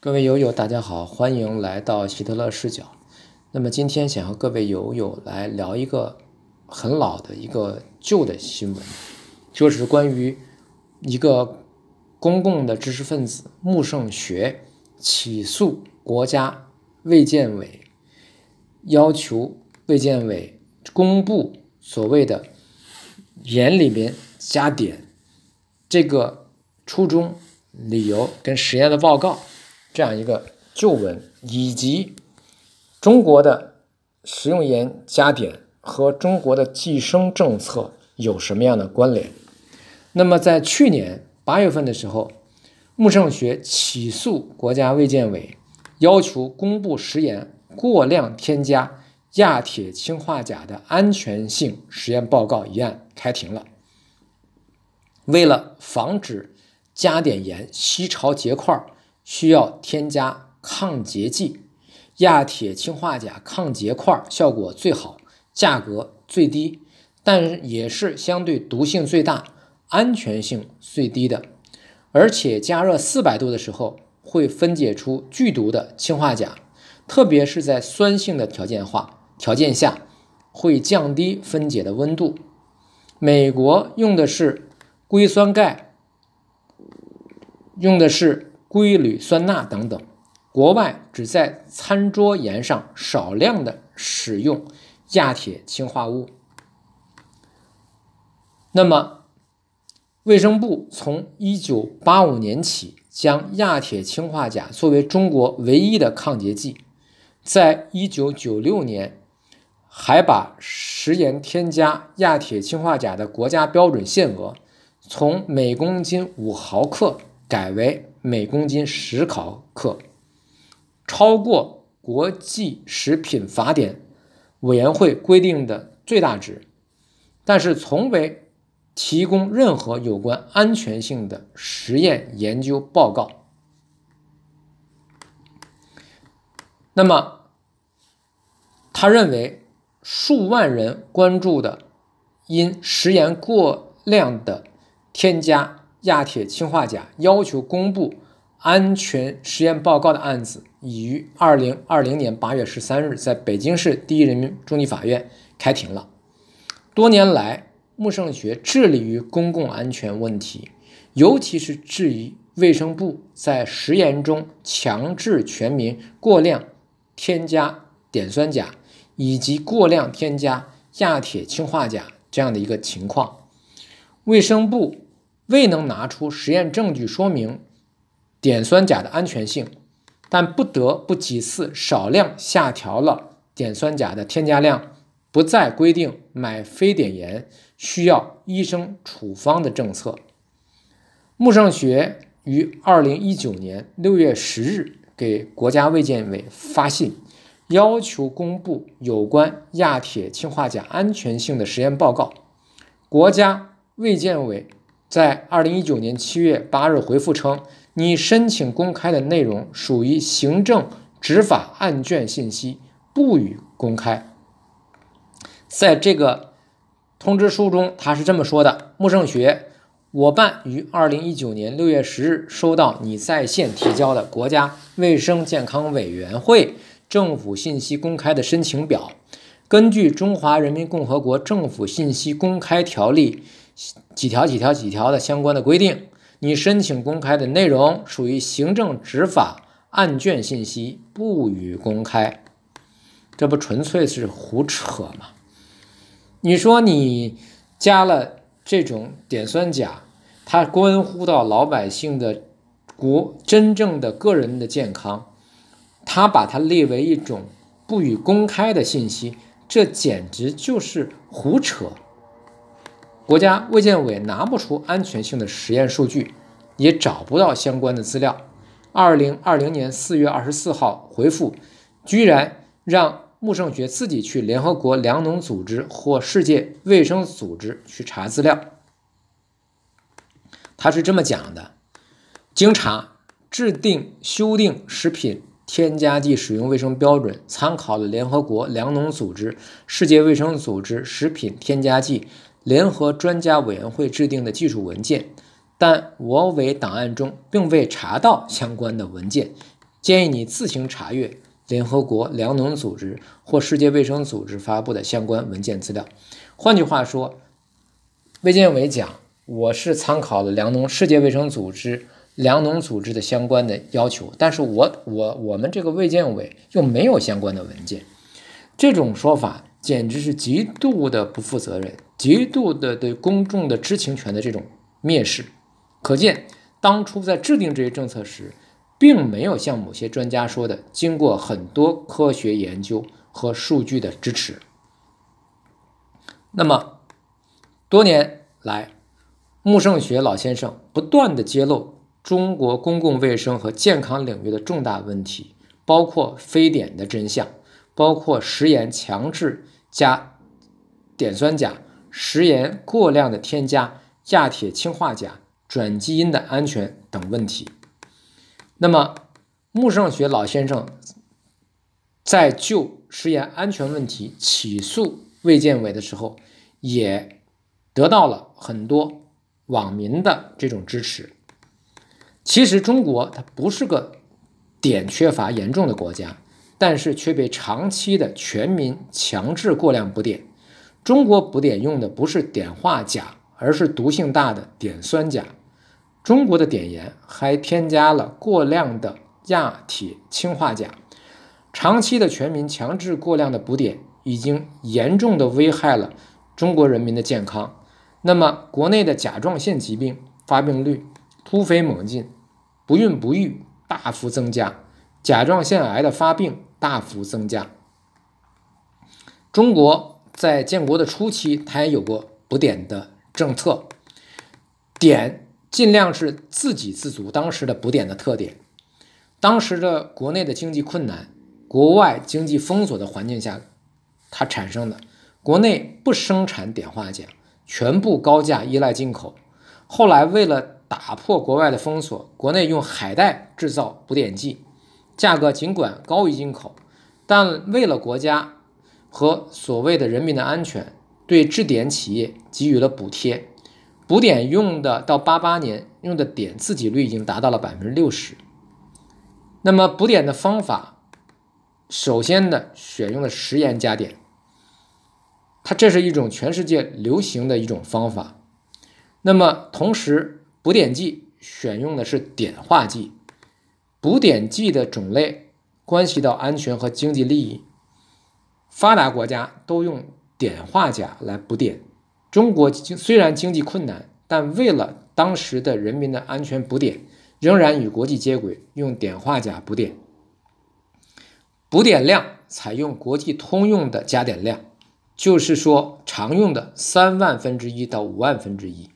各位友友，大家好，欢迎来到希特勒视角。那么今天想和各位友友来聊一个很老的一个旧的新闻，就是关于一个公共的知识分子穆圣学起诉国家卫健委，要求卫健委公布所谓的“眼里面加点”这个初衷理由跟实验的报告。这样一个旧闻，以及中国的食用盐加碘和中国的计生政策有什么样的关联？那么，在去年八月份的时候，穆胜学起诉国家卫健委，要求公布食盐过量添加亚铁氰化钾的安全性实验报告一案开庭了。为了防止加碘盐吸潮结块儿。需要添加抗结剂，亚铁氰化钾抗结块效果最好，价格最低，但也是相对毒性最大、安全性最低的。而且加热四百度的时候会分解出剧毒的氰化钾，特别是在酸性的条件化条件下，会降低分解的温度。美国用的是硅酸钙，用的是。硅铝酸钠等等，国外只在餐桌盐上少量的使用亚铁氰化物。那么，卫生部从一九八五年起将亚铁氰化钾作为中国唯一的抗结剂，在一九九六年还把食盐添加亚铁氰化钾的国家标准限额从每公斤五毫克改为。每公斤十毫克，超过国际食品法典委员会规定的最大值，但是从未提供任何有关安全性的实验研究报告。那么，他认为数万人关注的因食盐过量的添加。亚铁氰化钾要求公布安全实验报告的案子，已于二零二零年八月十三日在北京市第一人民中级法院开庭了。多年来，穆胜学致力于公共安全问题，尤其是质疑卫生部在食盐中强制全民过量添加碘酸钾，以及过量添加亚铁氰化钾这样的一个情况。卫生部。未能拿出实验证据说明碘酸钾的安全性，但不得不几次少量下调了碘酸钾的添加量，不再规定买非碘盐需要医生处方的政策。穆胜学于二零一九年六月十日给国家卫健委发信，要求公布有关亚铁氰化钾安全性的实验报告。国家卫健委。在二零一九年七月八日回复称，你申请公开的内容属于行政执法案卷信息，不予公开。在这个通知书中，他是这么说的：穆胜学，我办于二零一九年六月十日收到你在线提交的国家卫生健康委员会政府信息公开的申请表，根据《中华人民共和国政府信息公开条例》。几条、几条、几条的相关的规定，你申请公开的内容属于行政执法案卷信息，不予公开。这不纯粹是胡扯吗？你说你加了这种碘酸钾，它关乎到老百姓的国真正的个人的健康，他把它列为一种不予公开的信息，这简直就是胡扯。国家卫健委拿不出安全性的实验数据，也找不到相关的资料。二零二零年四月二十四号回复，居然让穆胜学自己去联合国粮农组织或世界卫生组织去查资料。他是这么讲的：，经查，制定、修订食品添加剂使用卫生标准，参考了联合国粮农组织、世界卫生组织食品添加剂。联合专家委员会制定的技术文件，但我委档案中并未查到相关的文件。建议你自行查阅联合国粮农组织或世界卫生组织发布的相关文件资料。换句话说，卫健委讲我是参考了粮农、世界卫生组织、粮农组织的相关的要求，但是我我我们这个卫健委又没有相关的文件，这种说法。简直是极度的不负责任，极度的对公众的知情权的这种蔑视。可见，当初在制定这些政策时，并没有像某些专家说的，经过很多科学研究和数据的支持。那么，多年来，穆胜学老先生不断的揭露中国公共卫生和健康领域的重大问题，包括非典的真相，包括食盐强制。加碘酸钾、食盐过量的添加、亚铁氰化钾、转基因的安全等问题。那么，穆胜学老先生在就食盐安全问题起诉卫健委的时候，也得到了很多网民的这种支持。其实，中国它不是个碘缺乏严重的国家。但是却被长期的全民强制过量补碘。中国补碘用的不是碘化钾，而是毒性大的碘酸钾。中国的碘盐还添加了过量的亚铁氰化钾。长期的全民强制过量的补碘，已经严重的危害了中国人民的健康。那么，国内的甲状腺疾病发病率突飞猛进，不孕不育大幅增加，甲状腺癌的发病。大幅增加。中国在建国的初期，它也有过补碘的政策，碘尽量是自给自足，当时的补碘的特点，当时的国内的经济困难，国外经济封锁的环境下它产生的，国内不生产碘化钾，全部高价依赖进口。后来为了打破国外的封锁，国内用海带制造补碘剂。价格尽管高于进口，但为了国家和所谓的人民的安全，对制碘企业给予了补贴。补碘用的到八八年用的碘自给率已经达到了百分之六十。那么补碘的方法，首先呢，选用的食盐加碘，它这是一种全世界流行的一种方法。那么同时，补碘剂选用的是碘化剂。补碘剂的种类关系到安全和经济利益。发达国家都用碘化钾来补碘。中国虽然经济困难，但为了当时的人民的安全补碘，仍然与国际接轨，用碘化钾补碘。补碘量采用国际通用的加碘量，就是说常用的三万分之一到五万分之一。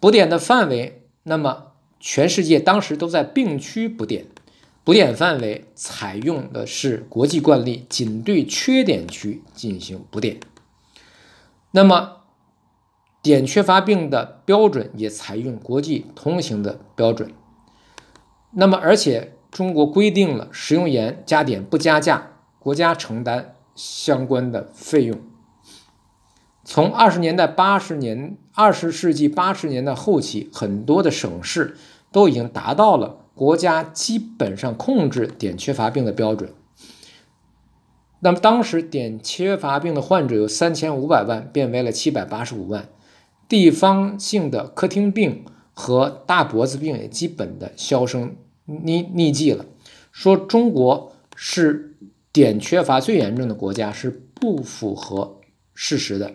补碘的范围，那么。全世界当时都在病区补碘，补碘范围采用的是国际惯例，仅对缺碘区进行补碘。那么碘缺乏病的标准也采用国际通行的标准。那么而且中国规定了食用盐加碘不加价，国家承担相关的费用。从二十年代八十年二十世纪八十年代后期，很多的省市。都已经达到了国家基本上控制碘缺乏病的标准。那么当时碘缺乏病的患者有三千五百万，变为了七百八十五万。地方性的克汀病和大脖子病也基本的销声匿匿迹了。说中国是碘缺乏最严重的国家是不符合事实的。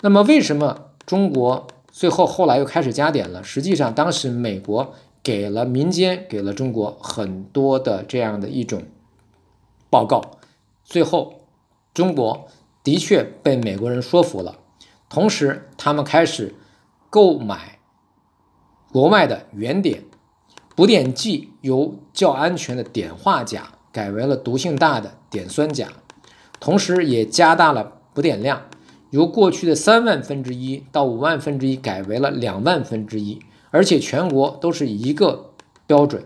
那么为什么中国？最后后来又开始加碘了。实际上，当时美国给了民间、给了中国很多的这样的一种报告。最后，中国的确被美国人说服了。同时，他们开始购买国外的原碘补碘剂，由较安全的碘化钾改为了毒性大的碘酸钾，同时也加大了补碘量。由过去的三万分之一到五万分之一改为了两万分之一，而且全国都是一个标准。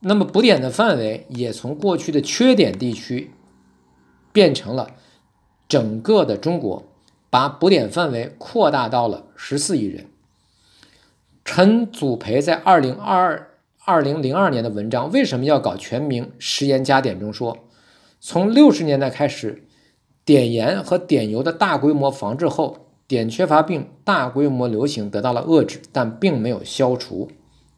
那么补点的范围也从过去的缺点地区变成了整个的中国，把补碘范围扩大到了十四亿人。陈祖培在二零二二零零二年的文章《为什么要搞全民食盐加碘》中说，从六十年代开始。碘盐和碘油的大规模防治后，碘缺乏病大规模流行得到了遏制，但并没有消除。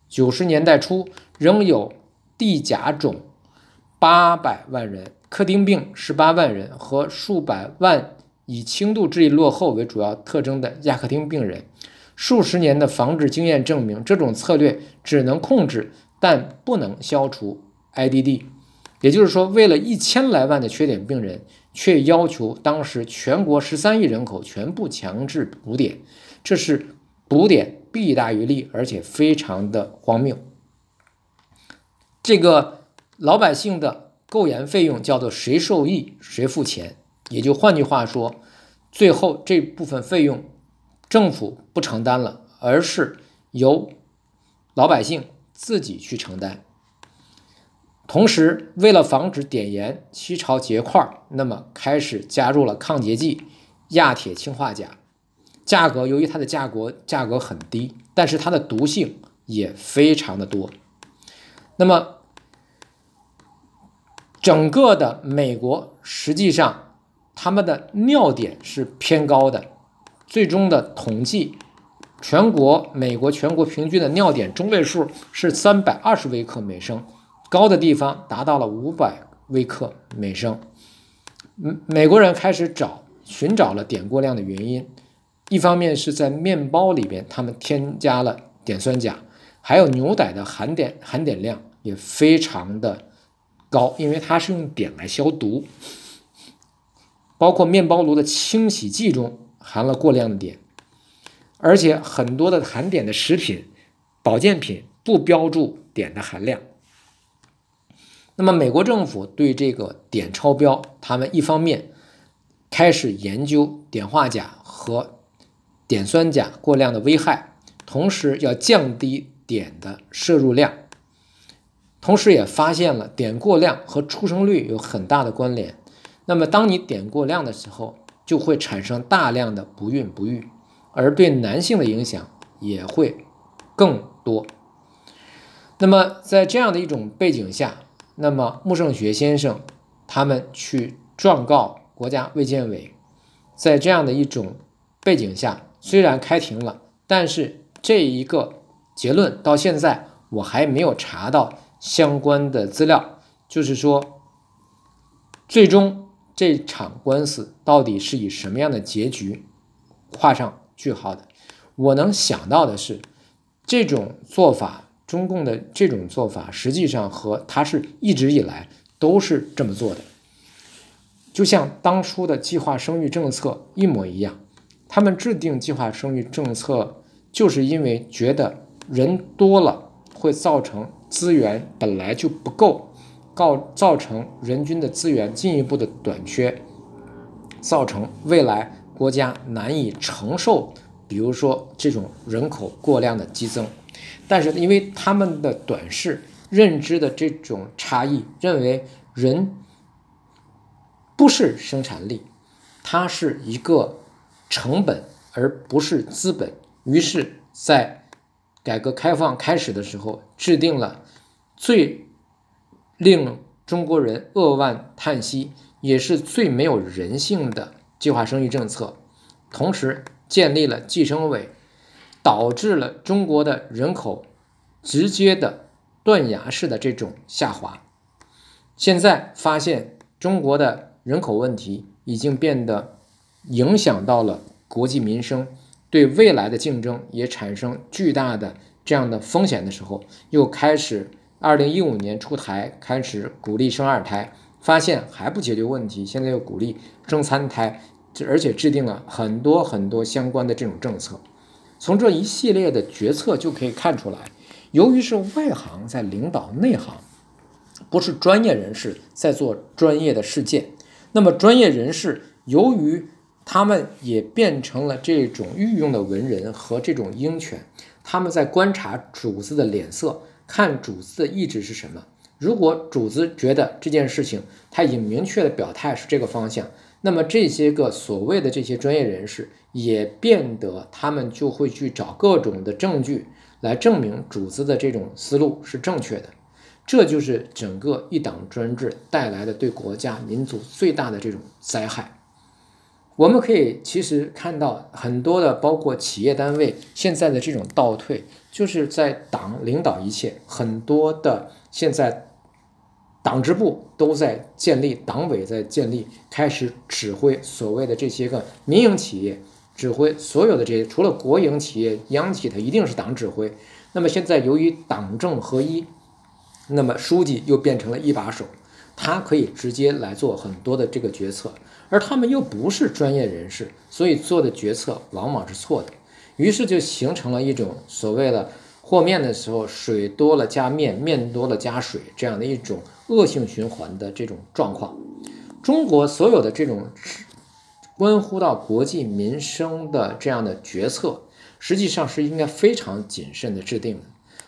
九十年代初，仍有地甲种八百万人，克汀病十八万人和数百万以轻度智力落后为主要特征的亚克汀病人。数十年的防治经验证明，这种策略只能控制，但不能消除 IDD。也就是说，为了一千来万的缺碘病人。却要求当时全国十三亿人口全部强制补碘，这是补碘弊大于利，而且非常的荒谬。这个老百姓的购盐费用叫做谁受益谁付钱，也就换句话说，最后这部分费用政府不承担了，而是由老百姓自己去承担。同时，为了防止碘盐吸潮结块，那么开始加入了抗结剂亚铁氰化钾。价格由于它的价格价格很低，但是它的毒性也非常的多。那么，整个的美国实际上他们的尿碘是偏高的。最终的统计，全国美国全国平均的尿碘中位数是三百二十微克每升。高的地方达到了五百微克每升，美美国人开始找寻找了碘过量的原因，一方面是在面包里边他们添加了碘酸钾，还有牛奶的含碘含碘量也非常的高，因为它是用碘来消毒，包括面包炉的清洗剂中含了过量的碘，而且很多的含碘的食品、保健品不标注碘的含量。那么，美国政府对这个碘超标，他们一方面开始研究碘化钾和碘酸钾过量的危害，同时要降低碘的摄入量，同时也发现了碘过量和出生率有很大的关联。那么，当你碘过量的时候，就会产生大量的不孕不育，而对男性的影响也会更多。那么，在这样的一种背景下，那么，穆胜学先生他们去状告国家卫健委，在这样的一种背景下，虽然开庭了，但是这一个结论到现在我还没有查到相关的资料，就是说，最终这场官司到底是以什么样的结局画上句号的？我能想到的是，这种做法。中共的这种做法，实际上和他是一直以来都是这么做的，就像当初的计划生育政策一模一样。他们制定计划生育政策，就是因为觉得人多了会造成资源本来就不够，造造成人均的资源进一步的短缺，造成未来国家难以承受，比如说这种人口过量的激增。但是，因为他们的短视认知的这种差异，认为人不是生产力，它是一个成本而不是资本。于是，在改革开放开始的时候，制定了最令中国人扼腕叹息，也是最没有人性的计划生育政策，同时建立了计生委。导致了中国的人口直接的断崖式的这种下滑。现在发现中国的人口问题已经变得影响到了国计民生，对未来的竞争也产生巨大的这样的风险的时候，又开始二零一五年出台开始鼓励生二胎，发现还不解决问题，现在又鼓励生三胎，而且制定了很多很多相关的这种政策。从这一系列的决策就可以看出来，由于是外行在领导内行，不是专业人士在做专业的事件。那么，专业人士由于他们也变成了这种御用的文人和这种鹰犬，他们在观察主子的脸色，看主子的意志是什么。如果主子觉得这件事情他已经明确的表态是这个方向，那么这些个所谓的这些专业人士。也变得，他们就会去找各种的证据来证明主子的这种思路是正确的。这就是整个一党专制带来的对国家民族最大的这种灾害。我们可以其实看到很多的，包括企业单位现在的这种倒退，就是在党领导一切，很多的现在党支部都在建立，党委在建立，开始指挥所谓的这些个民营企业。指挥所有的这些，除了国营企业、央企，它一定是党指挥。那么现在由于党政合一，那么书记又变成了一把手，他可以直接来做很多的这个决策，而他们又不是专业人士，所以做的决策往往是错的。于是就形成了一种所谓的和面的时候水多了加面，面多了加水这样的一种恶性循环的这种状况。中国所有的这种。关乎到国计民生的这样的决策，实际上是应该非常谨慎的制定的。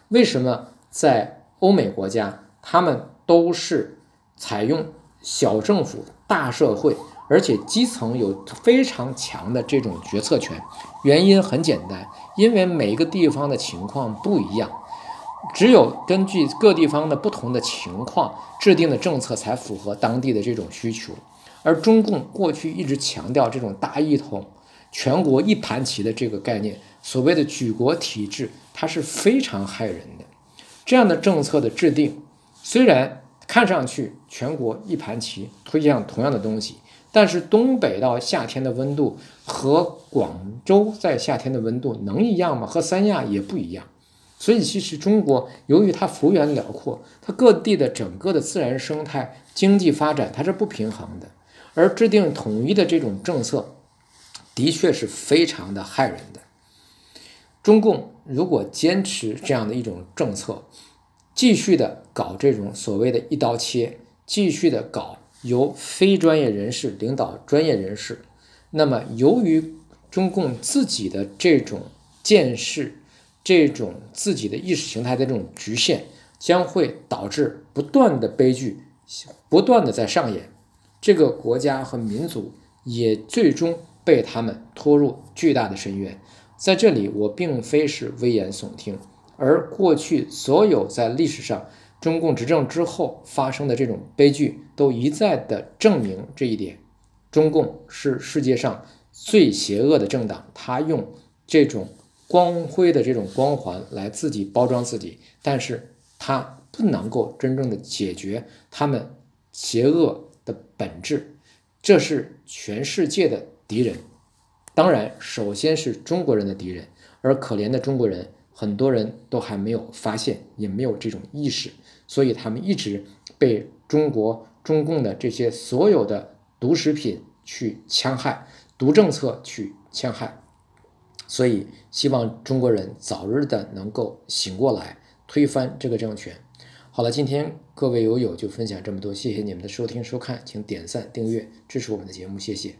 为什么在欧美国家，他们都是采用小政府、大社会，而且基层有非常强的这种决策权？原因很简单，因为每一个地方的情况不一样，只有根据各地方的不同的情况制定的政策，才符合当地的这种需求。而中共过去一直强调这种大一统、全国一盘棋的这个概念，所谓的举国体制，它是非常害人的。这样的政策的制定，虽然看上去全国一盘棋推向同样的东西，但是东北到夏天的温度和广州在夏天的温度能一样吗？和三亚也不一样。所以，其实中国由于它幅员辽阔，它各地的整个的自然生态、经济发展，它是不平衡的。而制定统一的这种政策，的确是非常的害人的。中共如果坚持这样的一种政策，继续的搞这种所谓的一刀切，继续的搞由非专业人士领导专业人士，那么由于中共自己的这种见识、这种自己的意识形态的这种局限，将会导致不断的悲剧不断的在上演。这个国家和民族也最终被他们拖入巨大的深渊。在这里，我并非是危言耸听，而过去所有在历史上中共执政之后发生的这种悲剧，都一再的证明这一点：中共是世界上最邪恶的政党。他用这种光辉的这种光环来自己包装自己，但是他不能够真正的解决他们邪恶。的本质，这是全世界的敌人，当然首先是中国人的敌人，而可怜的中国人，很多人都还没有发现，也没有这种意识，所以他们一直被中国中共的这些所有的毒食品去戕害，毒政策去戕害，所以希望中国人早日的能够醒过来，推翻这个政权。好了，今天各位友友就分享这么多，谢谢你们的收听收看，请点赞订阅支持我们的节目，谢谢。